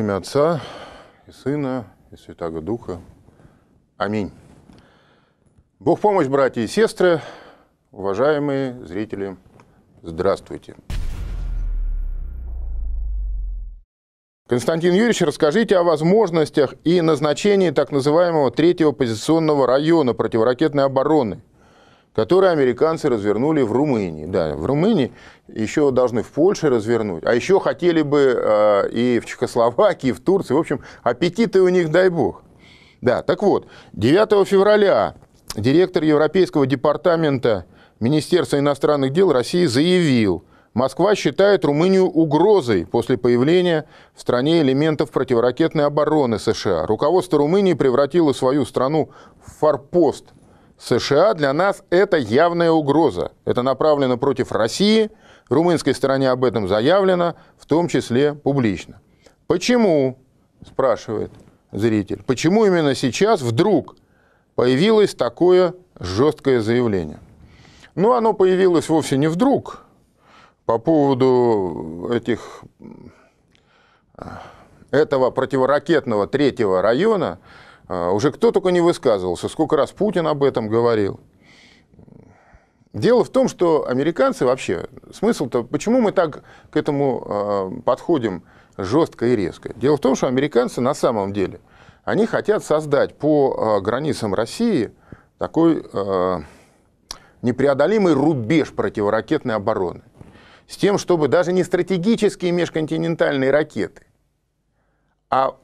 имя Отца и Сына и святого Духа. Аминь. Бог помощь, братья и сестры, уважаемые зрители, здравствуйте. Константин Юрьевич, расскажите о возможностях и назначении так называемого третьего позиционного района противоракетной обороны – которые американцы развернули в Румынии. Да, в Румынии еще должны в Польше развернуть, а еще хотели бы э, и в Чехословакии, и в Турции. В общем, аппетиты у них, дай бог. Да, так вот, 9 февраля директор Европейского департамента Министерства иностранных дел России заявил, Москва считает Румынию угрозой после появления в стране элементов противоракетной обороны США. Руководство Румынии превратило свою страну в форпост – США для нас это явная угроза. Это направлено против России. Румынской стороне об этом заявлено, в том числе публично. Почему, спрашивает зритель, почему именно сейчас вдруг появилось такое жесткое заявление? Ну, оно появилось вовсе не вдруг. По поводу этих, этого противоракетного третьего района, а, уже кто только не высказывался, сколько раз Путин об этом говорил. Дело в том, что американцы вообще, смысл-то, почему мы так к этому а, подходим жестко и резко? Дело в том, что американцы на самом деле, они хотят создать по а, границам России такой непреодолимый рубеж противоракетной обороны. С тем, чтобы даже не стратегические межконтинентальные ракеты, а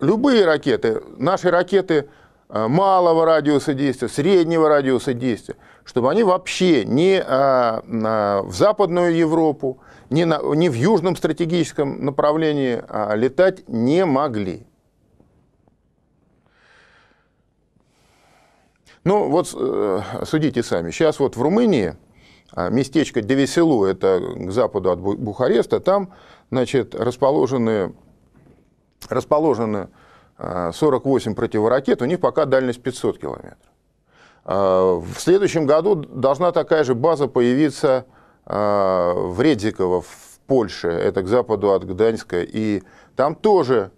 любые ракеты, наши ракеты э, малого радиуса действия, среднего радиуса действия, чтобы они вообще не а, а, в Западную Европу, не, на, не в южном стратегическом направлении а, летать не могли. Ну вот э, судите сами, сейчас вот в Румынии а, местечко Девеселу, это к западу от Бухареста, там значит, расположены расположено э, 48 противоракет, у них пока дальность 500 километров. Э, в следующем году должна такая же база появиться э, в Редзиково, в Польше, это к западу от Гданьска, и там тоже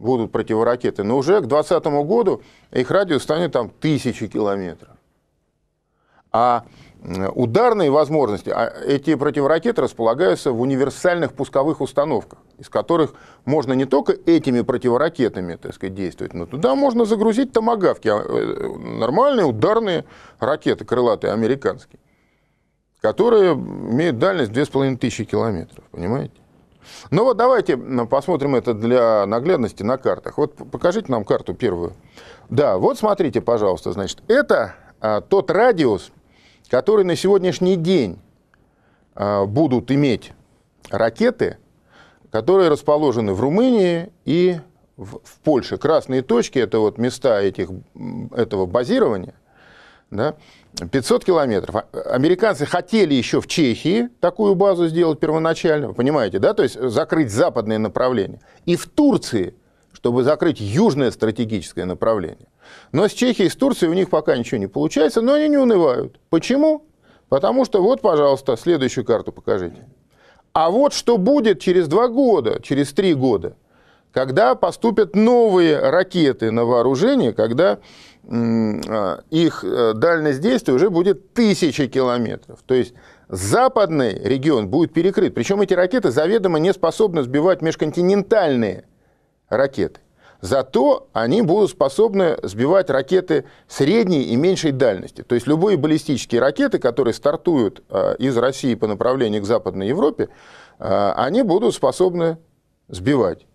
будут противоракеты, но уже к 2020 году их радиус станет там тысячи километров. А Ударные возможности, а эти противоракеты располагаются в универсальных пусковых установках, из которых можно не только этими противоракетами так сказать, действовать, но туда можно загрузить томогавки, а, э, нормальные ударные ракеты, крылатые, американские, которые имеют дальность 2500 километров, понимаете? Ну вот давайте посмотрим это для наглядности на картах. Вот покажите нам карту первую. Да, вот смотрите, пожалуйста, значит, это а, тот радиус, которые на сегодняшний день а, будут иметь ракеты, которые расположены в Румынии и в, Польше. Красные точки – это вот места этих, этого базирования. Да? 500 километров. А, американцы хотели еще в Чехии такую базу сделать первоначально, понимаете, да? То есть закрыть западное направление. И в Турции, чтобы закрыть южное стратегическое направление. Но с Чехией, с Турцией у них пока ничего не получается, но они не унывают. Почему? Потому что вот, пожалуйста, следующую карту покажите. А вот что будет через два года, через три года, когда поступят новые ракеты на вооружение, когда а, их э, дальность действия уже будет тысячи километров. То есть западный регион будет перекрыт. Причем эти ракеты заведомо не способны сбивать межконтинентальные ракеты. Зато они будут способны сбивать ракеты средней и меньшей дальности. То есть любые баллистические ракеты, которые стартуют э, из России по направлению к Западной Европе, э, они будут способны сбивать.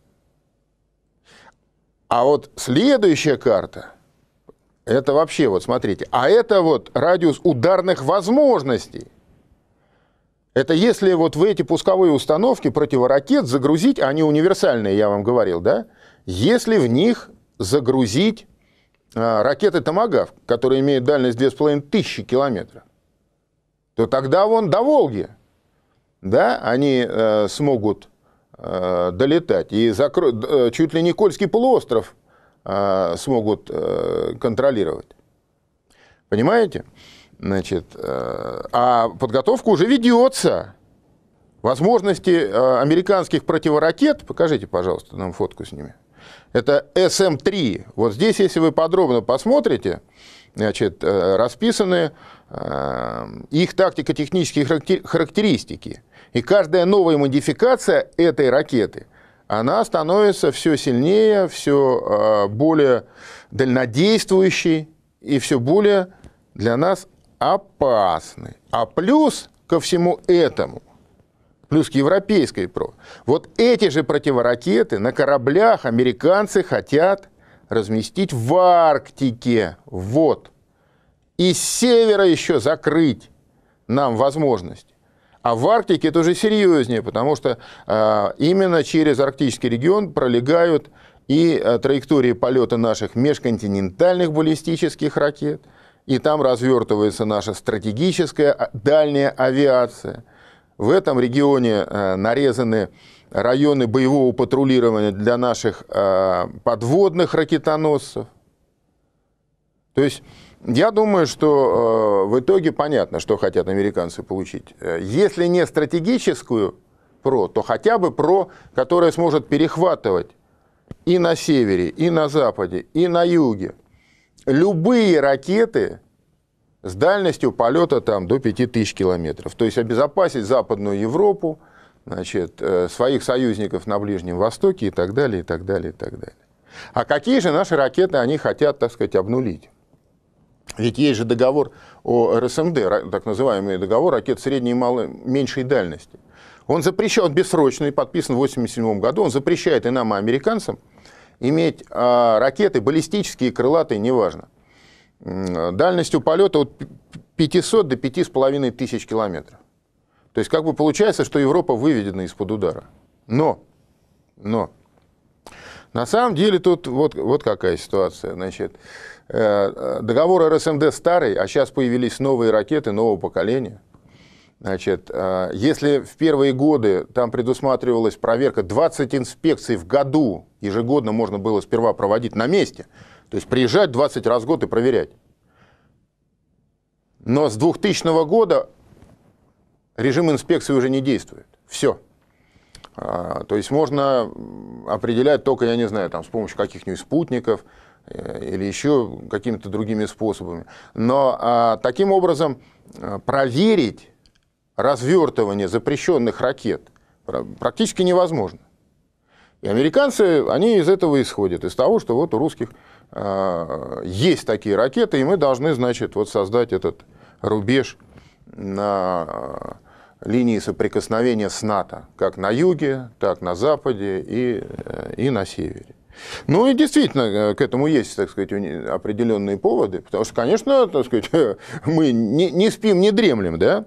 А вот следующая карта, это вообще, вот смотрите, а это вот радиус ударных возможностей. Это если вот в эти пусковые установки противоракет загрузить, они а универсальные, я вам говорил, да, если в них загрузить а, ракеты Томагав, которые имеют дальность 2500 километров, то тогда вон до Волги да, они э, смогут э, долетать. И закро... Э, чуть ли не Кольский полуостров э, смогут э, контролировать. Понимаете? Значит, э, а подготовка уже ведется. Возможности э, американских противоракет, покажите, пожалуйста, нам фотку с ними – это см 3 Вот здесь, если вы подробно посмотрите, значит, э, расписаны э, их тактико-технические характеристики. И каждая новая модификация этой ракеты, она становится все сильнее, все э, более дальнодействующей и все более для нас опасной. А плюс ко всему этому плюс к европейской ПРО. Вот эти же противоракеты на кораблях американцы хотят разместить в Арктике. Вот. И с севера еще закрыть нам возможность. А в Арктике это уже серьезнее, потому что э, именно через арктический регион пролегают и э, траектории полета наших межконтинентальных баллистических ракет, и там развертывается наша стратегическая а, дальняя авиация – в этом регионе э, нарезаны районы боевого патрулирования для наших э, подводных ракетоносцев. То есть я думаю, что э, в итоге понятно, что хотят американцы получить. Если не стратегическую ПРО, то хотя бы ПРО, которая сможет перехватывать и на севере, и на западе, и на юге любые ракеты – с дальностью полета там, до 5000 километров. То есть обезопасить Западную Европу, значит, э, своих союзников на Ближнем Востоке и так далее, и так далее, и так далее. А какие же наши ракеты они хотят, так сказать, обнулить? Ведь есть же договор о РСМД, так называемый договор ракет средней и малой, меньшей дальности. Он запрещен, он бессрочный, подписан в 1987 году, он запрещает и нам, и американцам иметь э, ракеты, баллистические, крылатые, неважно, дальностью полета от 500 до 5,5 тысяч километров. То есть как бы получается, что Европа выведена из-под удара. Но, но, на самом деле тут вот, вот какая ситуация. Значит, э, договор РСМД старый, а сейчас появились новые ракеты нового поколения. Значит, э, если в первые годы там предусматривалась проверка 20 инспекций в году, ежегодно можно было сперва проводить на месте – то есть приезжать 20 раз в год и проверять. Но с 2000 года режим инспекции уже не действует. Все. А, то есть можно определять только, я не знаю, там, с помощью каких-нибудь спутников э, или еще какими-то другими способами. Но а, таким образом э, проверить развертывание запрещенных ракет практически невозможно. И американцы, они из этого исходят, из того, что вот у русских а, есть такие ракеты, и мы должны, значит, вот создать этот рубеж на а, линии соприкосновения с НАТО, как на юге, так на западе и, э, и на севере. Ну и действительно, э, к этому есть, так сказать, определенные поводы, потому что, конечно, так сказать, мы не, не спим, не дремлем, да?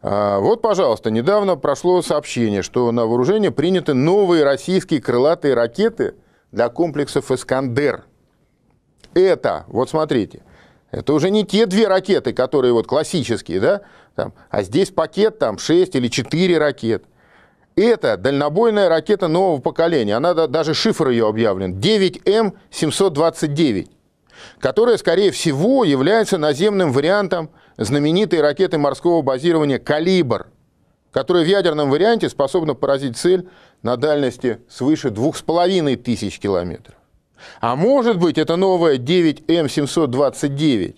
А, вот, пожалуйста, недавно прошло сообщение, что на вооружение приняты новые российские крылатые ракеты для комплексов «Искандер», это, вот смотрите, это уже не те две ракеты, которые вот классические, да, там, а здесь пакет там 6 или 4 ракет. Это дальнобойная ракета нового поколения, она даже шифр ее объявлен, 9М729, которая, скорее всего, является наземным вариантом знаменитой ракеты морского базирования «Калибр», которая в ядерном варианте способна поразить цель на дальности свыше 2500 километров. А может быть, это новая 9М729. Эм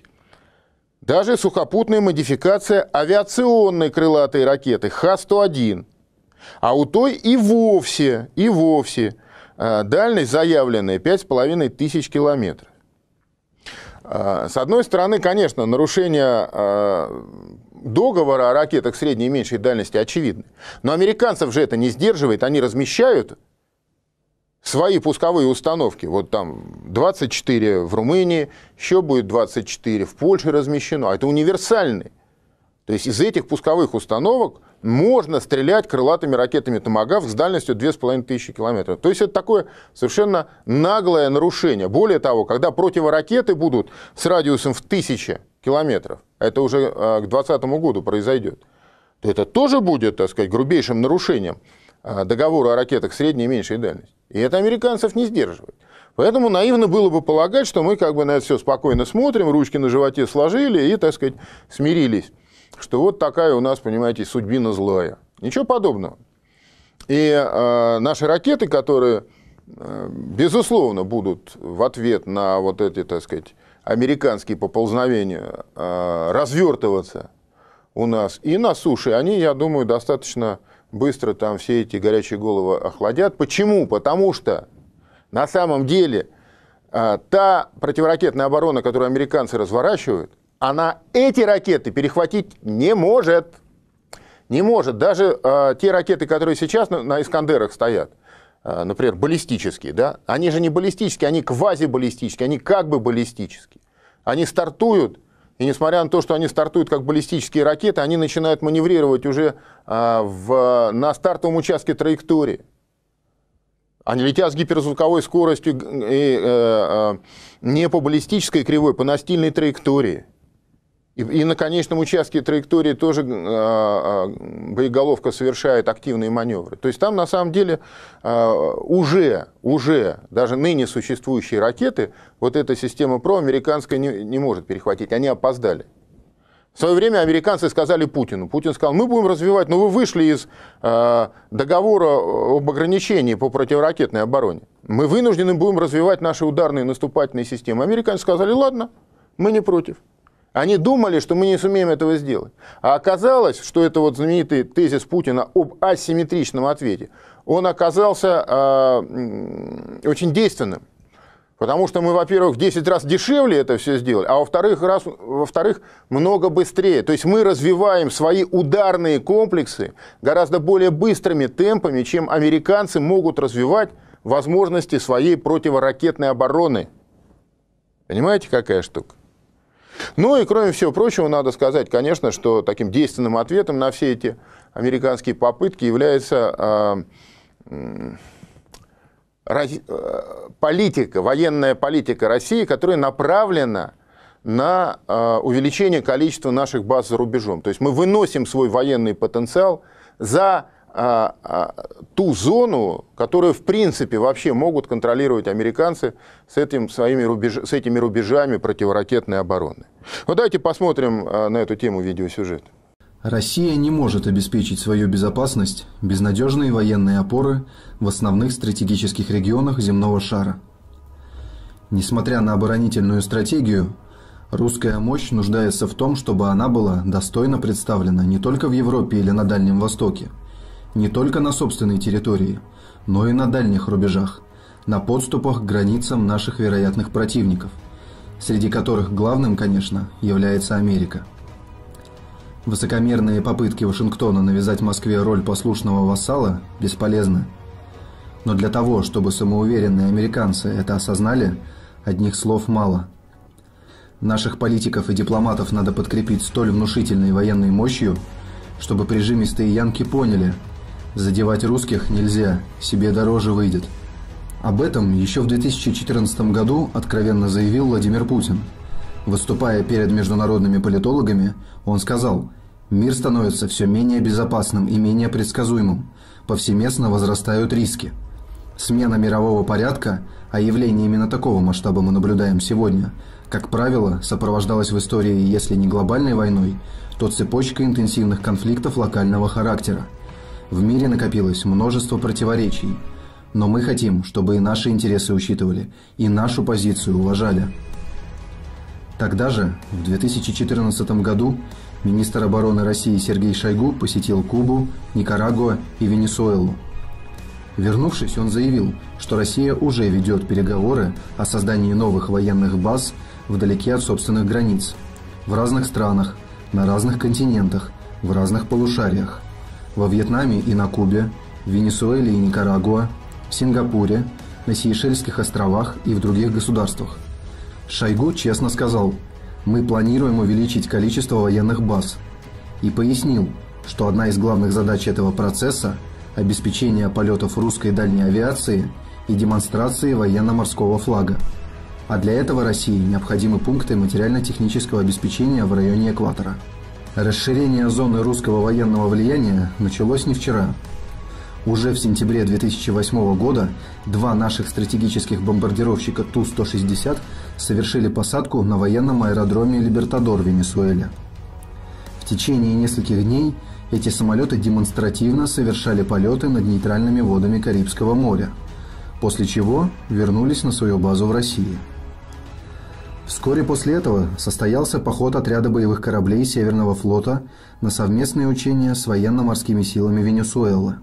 Даже сухопутная модификация авиационной крылатой ракеты Х-101. А у той и вовсе, и вовсе э, дальность заявленная 5,5 тысяч километров. Э, с одной стороны, конечно, нарушение э, договора о ракетах средней и меньшей дальности очевидны. Но американцев же это не сдерживает. Они размещают свои пусковые установки, вот там 24 в Румынии, еще будет 24 в Польше размещено, а это универсальные. То есть из этих пусковых установок можно стрелять крылатыми ракетами «Томагав» с дальностью 2500 километров. То есть это такое совершенно наглое нарушение. Более того, когда противоракеты будут с радиусом в 1000 километров, это уже э, к 2020 году произойдет, то это тоже будет, так сказать, грубейшим нарушением э, договора о ракетах средней и меньшей дальности. И это американцев не сдерживает. Поэтому наивно было бы полагать, что мы как бы на это все спокойно смотрим, ручки на животе сложили и, так сказать, смирились, что вот такая у нас, понимаете, судьбина злая. Ничего подобного. И э, наши ракеты, которые, э, безусловно, будут в ответ на вот эти, так сказать, американские поползновения э, развертываться у нас и на суше, они, я думаю, достаточно быстро там все эти горячие головы охладят. Почему? Потому что на самом деле а, та противоракетная оборона, которую американцы разворачивают, она эти ракеты перехватить не может. Не может. Даже а, те ракеты, которые сейчас на, Искандерах стоят, а, например, баллистические, да, они же не баллистические, они квазибаллистические, они как бы баллистические. Они стартуют и несмотря на то, что они стартуют как баллистические ракеты, они начинают маневрировать уже а, в, на стартовом участке траектории. Они летят с гиперзвуковой скоростью и, э, э, не по баллистической кривой, по настильной траектории. И, и на конечном участке траектории тоже э, э, боеголовка совершает активные маневры. То есть там на самом деле э, уже, уже даже ныне существующие ракеты, вот эта система ПРО американская не, не может перехватить, они опоздали. В свое время американцы сказали Путину. Путин сказал, мы будем развивать, но вы вышли из э, договора об ограничении по противоракетной обороне. Мы вынуждены будем развивать наши ударные наступательные системы. Американцы сказали, ладно, мы не против. Они думали, что мы не сумеем этого сделать. А оказалось, что это вот знаменитый тезис Путина об асимметричном ответе, он оказался э, очень действенным. Потому что мы, во-первых, в 10 раз дешевле это все сделали, а во-вторых, раз, во-вторых, много быстрее. То есть мы развиваем свои ударные комплексы гораздо более быстрыми темпами, чем американцы могут развивать возможности своей противоракетной обороны. Понимаете, какая штука? Ну и, кроме всего прочего, надо сказать, конечно, что таким действенным ответом на все эти американские попытки является э, э, политика, военная политика России, которая направлена на э, увеличение количества наших баз за рубежом. То есть мы выносим свой военный потенциал за а, а, ту зону, которую, в принципе, вообще могут контролировать американцы с, этим, своими рубеж, с этими рубежами противоракетной обороны. Вот давайте посмотрим а, на эту тему видеосюжет. Россия не может обеспечить свою безопасность без надежной военной опоры в основных стратегических регионах земного шара. Несмотря на оборонительную стратегию, Русская мощь нуждается в том, чтобы она была достойно представлена не только в Европе или на Дальнем Востоке – не только на собственной территории, но и на дальних рубежах, на подступах к границам наших вероятных противников, среди которых главным, конечно, является Америка. Высокомерные попытки Вашингтона навязать Москве роль послушного вассала бесполезны. Но для того, чтобы самоуверенные американцы это осознали, одних слов мало. Наших политиков и дипломатов надо подкрепить столь внушительной военной мощью, чтобы прижимистые янки поняли – Задевать русских нельзя, себе дороже выйдет. Об этом еще в 2014 году откровенно заявил Владимир Путин. Выступая перед международными политологами, он сказал: "Мир становится все менее безопасным и менее предсказуемым. Повсеместно возрастают риски. Смена мирового порядка, а явление именно такого масштаба мы наблюдаем сегодня, как правило, сопровождалось в истории, если не глобальной войной, то цепочкой интенсивных конфликтов локального характера. В мире накопилось множество противоречий, но мы хотим, чтобы и наши интересы учитывали, и нашу позицию уважали. Тогда же, в 2014 году, министр обороны России Сергей Шойгу посетил Кубу, Никарагуа и Венесуэлу. Вернувшись, он заявил, что Россия уже ведет переговоры о создании новых военных баз вдалеке от собственных границ, в разных странах, на разных континентах, в разных полушариях – во Вьетнаме и на Кубе, в Венесуэле и Никарагуа, в Сингапуре, на Сейшельских островах и в других государствах. Шойгу честно сказал, мы планируем увеличить количество военных баз, и пояснил, что одна из главных задач этого процесса – обеспечение полетов русской дальней авиации и демонстрации военно-морского флага. А для этого России необходимы пункты материально-технического обеспечения в районе экватора. Расширение зоны русского военного влияния началось не вчера. Уже в сентябре 2008 года два наших стратегических бомбардировщика Ту-160 совершили посадку на военном аэродроме Либертадор в Венесуэле. В течение нескольких дней эти самолеты демонстративно совершали полеты над нейтральными водами Карибского моря, после чего вернулись на свою базу в России – Вскоре после этого состоялся поход отряда боевых кораблей Северного флота на совместные учения с военно-морскими силами Венесуэлы.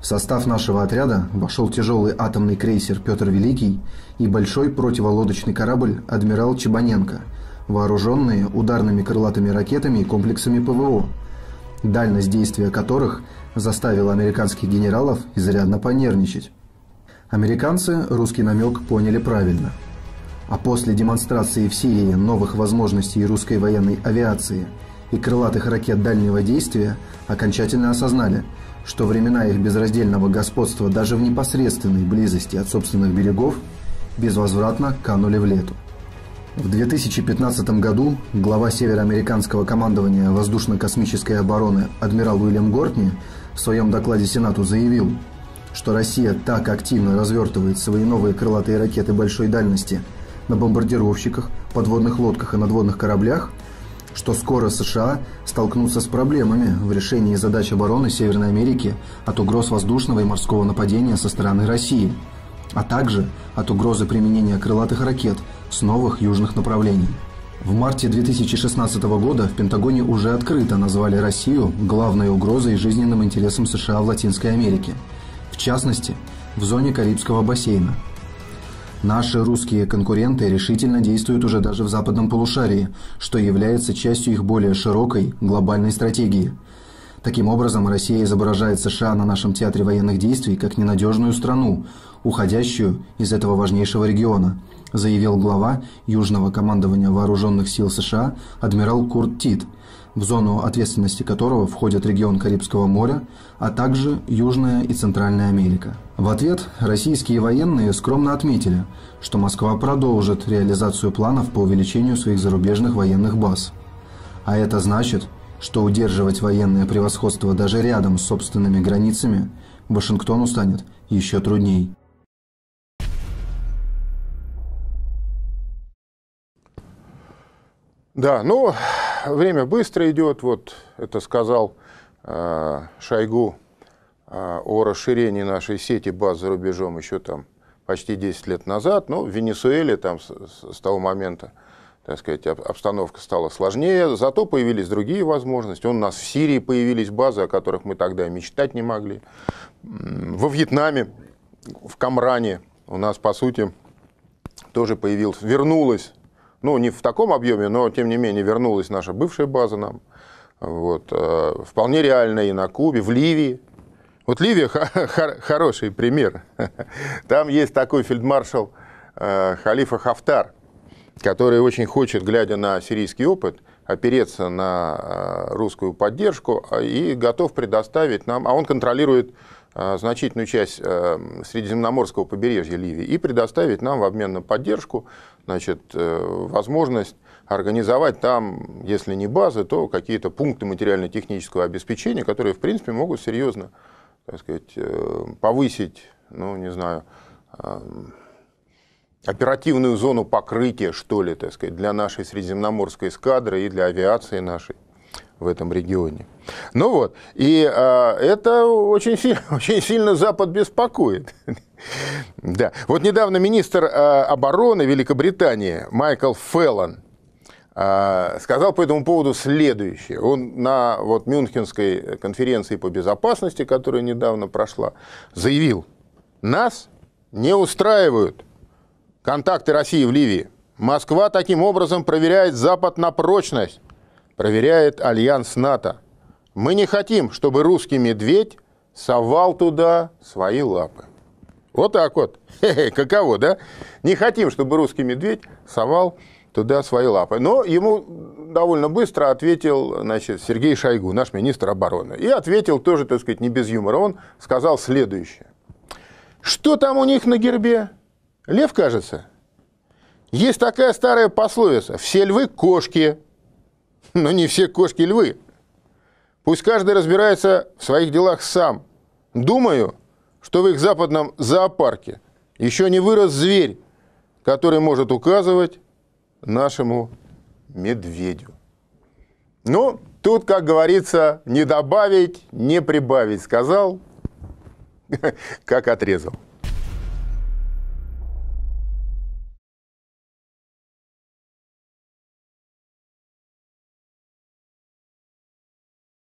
В состав нашего отряда вошел тяжелый атомный крейсер «Петр Великий» и большой противолодочный корабль «Адмирал Чебаненко», вооруженные ударными крылатыми ракетами и комплексами ПВО, дальность действия которых заставила американских генералов изрядно понервничать. Американцы русский намек поняли правильно – а после демонстрации в Сирии новых возможностей русской военной авиации и крылатых ракет дальнего действия окончательно осознали, что времена их безраздельного господства даже в непосредственной близости от собственных берегов безвозвратно канули в лету. В 2015 году глава североамериканского командования воздушно-космической обороны адмирал Уильям Гортни в своем докладе Сенату заявил, что Россия так активно развертывает свои новые крылатые ракеты большой дальности – на бомбардировщиках, подводных лодках и надводных кораблях, что скоро США столкнутся с проблемами в решении задач обороны Северной Америки от угроз воздушного и морского нападения со стороны России, а также от угрозы применения крылатых ракет с новых южных направлений. В марте 2016 года в Пентагоне уже открыто назвали Россию главной угрозой жизненным интересам США в Латинской Америке, в частности, в зоне Карибского бассейна – Наши русские конкуренты решительно действуют уже даже в западном полушарии, что является частью их более широкой глобальной стратегии. Таким образом, Россия изображает США на нашем театре военных действий как ненадежную страну, уходящую из этого важнейшего региона, заявил глава Южного командования вооруженных сил США адмирал Курт Тит – в зону ответственности которого входят регион Карибского моря, а также Южная и Центральная Америка. В ответ российские военные скромно отметили, что Москва продолжит реализацию планов по увеличению своих зарубежных военных баз. А это значит, что удерживать военное превосходство даже рядом с собственными границами Вашингтону станет еще трудней. Да, ну, время быстро идет. Вот это сказал э, Шойгу э, о расширении нашей сети баз за рубежом еще там почти 10 лет назад. Но ну, в Венесуэле там с, с того момента, так сказать, обстановка стала сложнее. Зато появились другие возможности. У нас в Сирии появились базы, о которых мы тогда мечтать не могли. Во Вьетнаме, в Камране у нас, по сути, тоже появилась, вернулась ну, не в таком объеме, но, тем не менее, вернулась наша бывшая база нам. Вот. Э, вполне реально и на Кубе, в Ливии. Вот Ливия хороший пример. Там есть такой фельдмаршал э, Халифа Хафтар, который очень хочет, глядя на сирийский опыт, опереться на э, русскую поддержку а, и готов предоставить нам, а он контролирует Э, значительную часть э, средиземноморского побережья Ливии и предоставить нам в обмен на поддержку значит, э, возможность организовать там, если не базы, то какие-то пункты материально-технического обеспечения, которые, в принципе, могут серьезно так сказать, повысить, ну, не знаю, оперативную зону покрытия, что ли, так сказать, для нашей средиземноморской эскадры и для авиации нашей в этом регионе. Ну вот, и э, это очень, очень сильно Запад беспокоит. да. Вот недавно министр а, обороны Великобритании Майкл Феллон а, сказал по этому поводу следующее. Он на вот, Мюнхенской конференции по безопасности, которая недавно прошла, заявил, нас не устраивают контакты России в Ливии. Москва таким образом проверяет Запад на прочность проверяет альянс НАТО. Мы не хотим, чтобы русский медведь совал туда свои лапы. Вот так вот. Хе-хе, каково, да? Не хотим, чтобы русский медведь совал туда свои лапы. Но ему довольно быстро ответил значит, Сергей Шойгу, наш министр обороны. И ответил тоже, так сказать, не без юмора. Он сказал следующее. Что там у них на гербе? Лев, кажется. Есть такая старая пословица. Все львы – кошки, но не все кошки львы. Пусть каждый разбирается в своих делах сам. Думаю, что в их западном зоопарке еще не вырос зверь, который может указывать нашему медведю. Ну, тут, как говорится, не добавить, не прибавить, сказал, как отрезал.